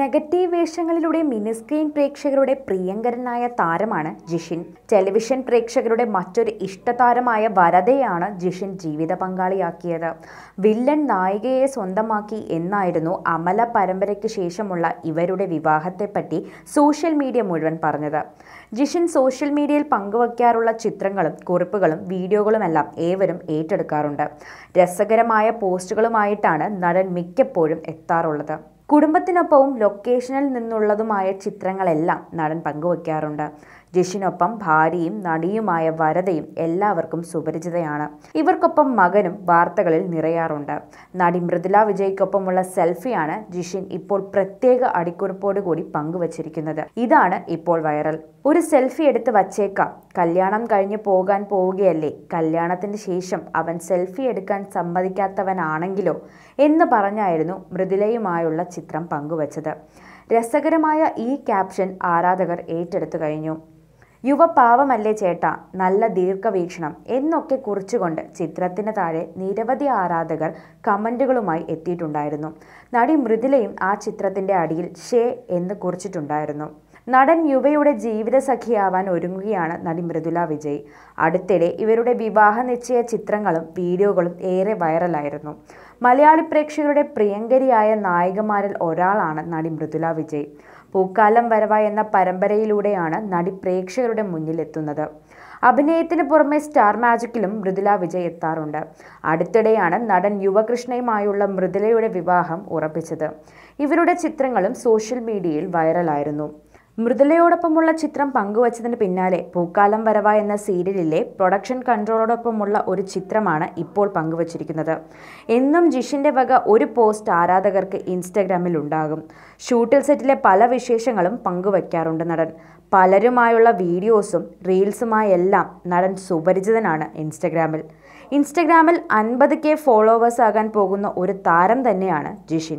negative വേഷങ്ങളിലൂടെ mini screen പ്രേക്ഷകരുടെ പ്രിയങ്കരനായ താരമാണ് ജിഷിൻ ടെലിവിഷൻ പ്രേക്ഷകരുടെ മറ്റൊരു ഇഷ്ടതാരമായ വരതയാണ് ജിഷിൻ ജീവിത പങ്കാളിയാക്കിയത് വില്ലൻ നായികയെ സ്വന്തമാക്കി എന്നായിരുന്നു അമല പരമ്പരയ്ക്ക് ശേഷമുള്ള ഇവരുടെ വിവാഹത്തെപ്പറ്റി സോഷ്യൽ മീഡിയ മുഴുവൻ പറഞ്ഞത് ജിഷിൻ സോഷ്യൽ മീഡിയയിൽ പങ്കുവയ്ക്കാറുള്ള ചിത്രങ്ങളും കുറിപ്പുകളും വീഡിയോകളുമെല്ലാം ഏവരും ഏറ്റെടുക്കാറുണ്ട് രസകരമായ പോസ്റ്റുകളുമായിട്ടാണ് നടൻ മിക്കപ്പോഴും എത്താറുള്ളത് കുടുംബത്തിനൊപ്പവും ലൊക്കേഷനിൽ നിന്നുള്ളതുമായ ചിത്രങ്ങളെല്ലാം നടൻ പങ്കുവയ്ക്കാറുണ്ട് ജഷിനൊപ്പം ഭാര്യയും നടിയുമായ വരതയും എല്ലാവർക്കും സുപരിചിതയാണ് ഇവർക്കൊപ്പം മകനും വാർത്തകളിൽ നിറയാറുണ്ട് നടി മൃദുല വിജയ്ക്കൊപ്പമുള്ള സെൽഫിയാണ് ജിഷിൻ ഇപ്പോൾ പ്രത്യേക അടിക്കുറിപ്പോടുകൂടി പങ്കുവച്ചിരിക്കുന്നത് ഇതാണ് ഇപ്പോൾ വൈറൽ ഒരു സെൽഫി എടുത്ത് വച്ചേക്കാം കല്യാണം കഴിഞ്ഞ് പോകാൻ പോവുകയല്ലേ കല്യാണത്തിന് ശേഷം അവൻ സെൽഫി എടുക്കാൻ സമ്മതിക്കാത്തവനാണെങ്കിലോ എന്ന് പറഞ്ഞായിരുന്നു മൃദുലയുമായുള്ള ചിത്രം പങ്കുവച്ചത് രസകരമായ ഈ ക്യാപ്ഷൻ ആരാധകർ ഏറ്റെടുത്തു കഴിഞ്ഞു യുവപാവമല്ലേ ചേട്ട നല്ല ദീർഘവീക്ഷണം എന്നൊക്കെ കുറിച്ചുകൊണ്ട് ചിത്രത്തിന് താഴെ നിരവധി ആരാധകർ കമൻറ്റുകളുമായി എത്തിയിട്ടുണ്ടായിരുന്നു നടി മൃദുലയും ആ ചിത്രത്തിൻ്റെ അടിയിൽ ഷേ എന്ന് കുറിച്ചിട്ടുണ്ടായിരുന്നു നടൻ യുവയുടെ ജീവിത സഖിയാവാൻ ഒരുങ്ങുകയാണ് നടി മൃദുല വിജയ് അടുത്തിടെ ഇവരുടെ വിവാഹ നിശ്ചയ ചിത്രങ്ങളും വീഡിയോകളും ഏറെ വൈറലായിരുന്നു മലയാളി പ്രേക്ഷകരുടെ പ്രിയങ്കരിയായ നായികമാരിൽ ഒരാളാണ് നടി മൃദുല വിജയ് പൂക്കാലം വരവ എന്ന പരമ്പരയിലൂടെയാണ് നടി പ്രേക്ഷകരുടെ മുന്നിലെത്തുന്നത് അഭിനയത്തിന് പുറമെ സ്റ്റാർ മാജിക്കിലും മൃദുല വിജയ് എത്താറുണ്ട് അടുത്തിടെയാണ് നടൻ യുവകൃഷ്ണയുമായുള്ള മൃദുലയുടെ വിവാഹം ഉറപ്പിച്ചത് ഇവരുടെ ചിത്രങ്ങളും സോഷ്യൽ മീഡിയയിൽ വൈറലായിരുന്നു മൃദുലയോടൊപ്പമുള്ള ചിത്രം പങ്കുവച്ചതിന് പിന്നാലെ പൂക്കാലം വരവ എന്ന സീരിയലിലെ പ്രൊഡക്ഷൻ കൺട്രോളോടൊപ്പമുള്ള ഒരു ചിത്രമാണ് ഇപ്പോൾ പങ്കുവച്ചിരിക്കുന്നത് എന്നും ജിഷിൻ്റെ വക ഒരു പോസ്റ്റ് ആരാധകർക്ക് ഇൻസ്റ്റഗ്രാമിൽ ഉണ്ടാകും ഷൂട്ടിൽ സെറ്റിലെ പല വിശേഷങ്ങളും പങ്കുവയ്ക്കാറുണ്ട് നടൻ പലരുമായുള്ള വീഡിയോസും റീൽസുമായെല്ലാം നടൻ സുപരിചിതനാണ് ഇൻസ്റ്റഗ്രാമിൽ ഇൻസ്റ്റഗ്രാമിൽ അൻപത് കെ ഫോളോവേഴ്സ് ആകാൻ പോകുന്ന ഒരു താരം തന്നെയാണ് ജിഷിൻ